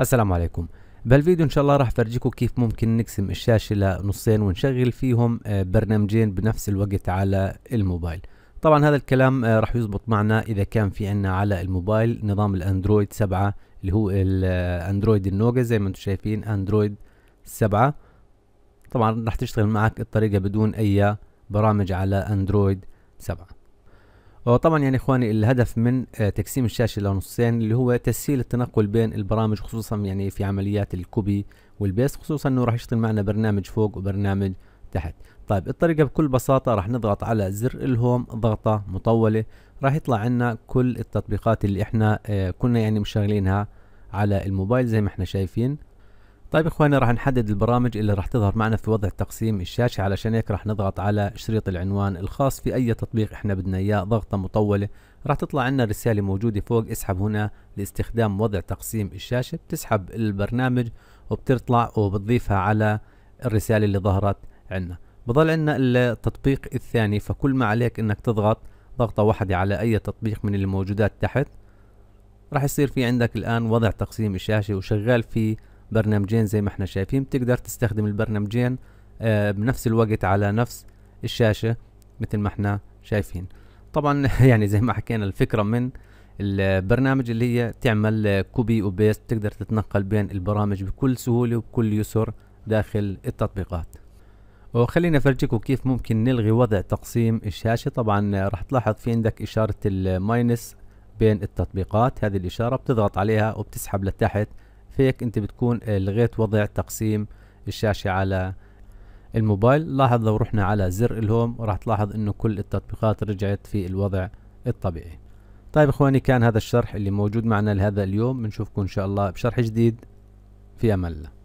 السلام عليكم بهالفيديو ان شاء الله راح افرجيكم كيف ممكن نقسم الشاشه لنصين ونشغل فيهم آه، برنامجين بنفس الوقت على الموبايل طبعا هذا الكلام آه، راح يزبط معنا اذا كان في عنا على الموبايل نظام الاندرويد 7 اللي هو الاندرويد آه، النوجا زي ما انتم شايفين اندرويد 7 طبعا راح تشتغل معك الطريقه بدون اي برامج على اندرويد 7 وطبعا يعني اخواني الهدف من آه، تقسيم الشاشه لنصين اللي هو تسهيل التنقل بين البرامج خصوصا يعني في عمليات الكوبي والبيس خصوصا انه راح يشتغل معنا برنامج فوق وبرنامج تحت طيب الطريقه بكل بساطه راح نضغط على زر الهوم ضغطه مطوله راح يطلع عنا كل التطبيقات اللي احنا آه، كنا يعني مشغلينها على الموبايل زي ما احنا شايفين طيب اخواني راح نحدد البرامج اللي راح تظهر معنا في وضع تقسيم الشاشة علشان هيك راح نضغط على شريط العنوان الخاص في اي تطبيق احنا بدنا اياه ضغطة مطولة راح تطلع عنا رسالة موجودة فوق اسحب هنا لاستخدام وضع تقسيم الشاشة بتسحب البرنامج وبتطلع وبتضيفها على الرسالة اللي ظهرت عنا بضل عنا التطبيق الثاني فكل ما عليك انك تضغط ضغطة واحدة على اي تطبيق من الموجودات تحت راح يصير في عندك الآن وضع تقسيم الشاشة وشغال في برنامجين زي ما احنا شايفين بتقدر تستخدم البرنامجين آه، بنفس الوقت على نفس الشاشة مثل ما احنا شايفين طبعا يعني زي ما حكينا الفكرة من البرنامج اللي هي تعمل كوبي وبيست تقدر تتنقل بين البرامج بكل سهولة وبكل يسر داخل التطبيقات وخلينا افرجيكم كيف ممكن نلغي وضع تقسيم الشاشة طبعا راح تلاحظ في عندك اشارة الماينس بين التطبيقات هذه الاشارة بتضغط عليها وبتسحب لتحت فيك انت بتكون آه، لغيت وضع تقسيم الشاشة على الموبايل لاحظ لو رحنا على زر الهوم راح تلاحظ انه كل التطبيقات رجعت في الوضع الطبيعي طيب اخواني كان هذا الشرح اللي موجود معنا لهذا اليوم بنشوفكم ان شاء الله بشرح جديد في امل الله